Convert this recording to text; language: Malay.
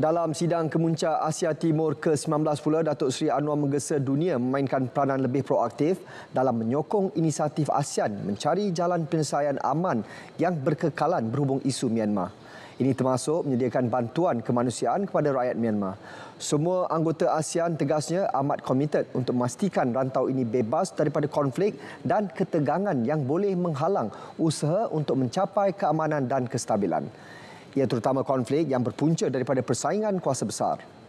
Dalam sidang kemuncak Asia Timur ke-19 pula, Datuk Seri Anwar menggesa dunia memainkan peranan lebih proaktif dalam menyokong inisiatif ASEAN mencari jalan penyelesaian aman yang berkekalan berhubung isu Myanmar. Ini termasuk menyediakan bantuan kemanusiaan kepada rakyat Myanmar. Semua anggota ASEAN tegasnya amat komited untuk memastikan rantau ini bebas daripada konflik dan ketegangan yang boleh menghalang usaha untuk mencapai keamanan dan kestabilan ia terutama konflik yang berpunca daripada persaingan kuasa besar.